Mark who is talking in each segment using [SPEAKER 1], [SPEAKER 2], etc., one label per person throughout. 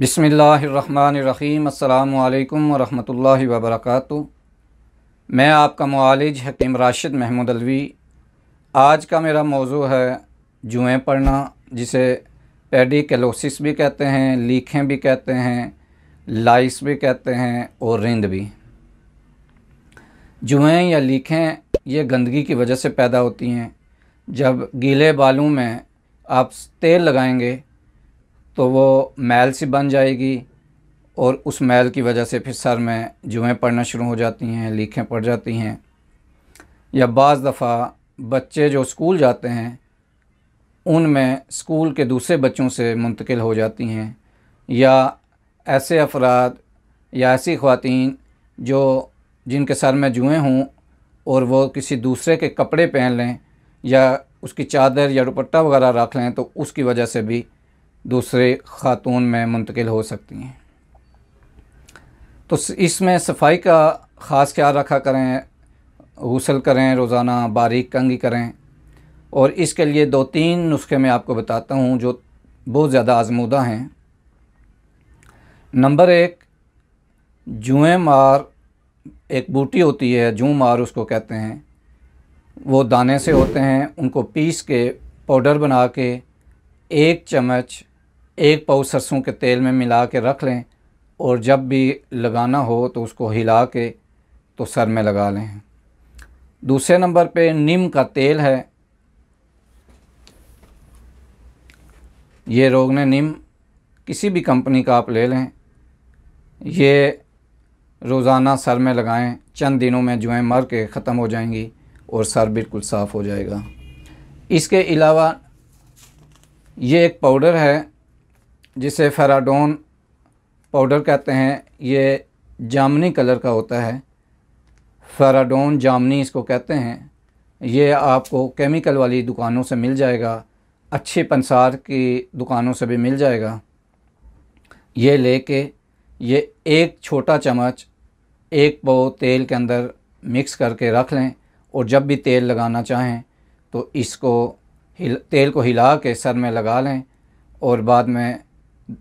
[SPEAKER 1] बिसमीम् अल्लाम वरहमल वबरक मैं आपका मालिज हकीम राशिद महमूद अलवी आज का मेरा मौजू है जुएँ पढ़ना जिसे पेडिकलोसिस भी कहते हैं लीखें भी कहते हैं लाइस भी कहते हैं और रिंद भी जुएँ या लीखें ये गंदगी की वजह से पैदा होती हैं जब गीले बालों में आप तेल लगाएंगे तो वो मैल सी बन जाएगी और उस मैल की वजह से फिर सर में जुएँ पड़ना शुरू हो जाती हैं लीखें पड़ जाती हैं या बज़ दफ़ा बच्चे जो स्कूल जाते हैं उनमें स्कूल के दूसरे बच्चों से मुंतकिल हो जाती हैं या ऐसे अफराद या ऐसी ख़वातीन जो जिनके सर में जुएँ हों और वो किसी दूसरे के कपड़े पहन लें या उसकी चादर या दुपट्टा वगैरह रख लें तो उसकी वजह से भी दूसरे ख़ातून में मुंतकिल हो सकती हैं तो इसमें सफाई का ख़ास ख्याल रखा करें गसल करें रोज़ाना बारीक कंगी करें और इसके लिए दो तीन नुस्खे मैं आपको बताता हूँ जो बहुत ज़्यादा आजमूदा हैं नंबर एक जुए मार एक बूटी होती है जू मार उसको कहते हैं वो दाने से होते हैं उनको पीस के पाउडर बना के एक चम्मच एक पाव सरसों के तेल में मिला के रख लें और जब भी लगाना हो तो उसको हिला के तो सर में लगा लें दूसरे नंबर पे नीम का तेल है ये रोगने नीम किसी भी कंपनी का आप ले लें ये रोज़ाना सर में लगाएं चंद दिनों में जुएँ मर के ख़त्म हो जाएंगी और सर बिल्कुल साफ़ हो जाएगा इसके अलावा ये एक पाउडर है जिसे फेराडोन पाउडर कहते हैं ये जामनी कलर का होता है फेराडोन जामनी इसको कहते हैं ये आपको केमिकल वाली दुकानों से मिल जाएगा अच्छे पंसार की दुकानों से भी मिल जाएगा ये लेके ये एक छोटा चम्मच एक पौ तेल के अंदर मिक्स करके रख लें और जब भी तेल लगाना चाहें तो इसको हिल तेल को हिला के सर में लगा लें और बाद में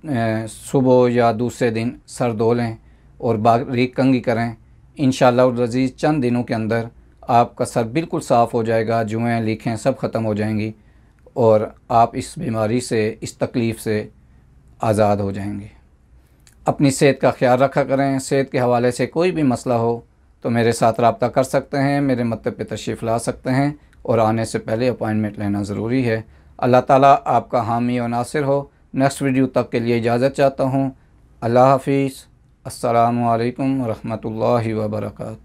[SPEAKER 1] सुबह या दूसरे दिन सर धो लें और बारीक कंगी करें इन शजीज़ चंद दिनों के अंदर आपका सर बिल्कुल साफ़ हो जाएगा जुएँ लीखें सब ख़त्म हो जाएंगी और आप इस बीमारी से इस तकलीफ़ से आज़ाद हो जाएंगे अपनी सेहत का ख्याल रखा करें सेहत के हवाले से कोई भी मसला हो तो मेरे साथ रबता कर सकते हैं मेरे मतलब पे तशरीफ़ ला सकते हैं और आने से पहले अपॉइंटमेंट लेना ज़रूरी है अल्लाह ताला आपका हामी और नासिर हो नेक्स्ट वीडियो तक के लिए इजाज़त चाहता हूँ अल्लाह हाफिज़ असलकम वरहमल वर्का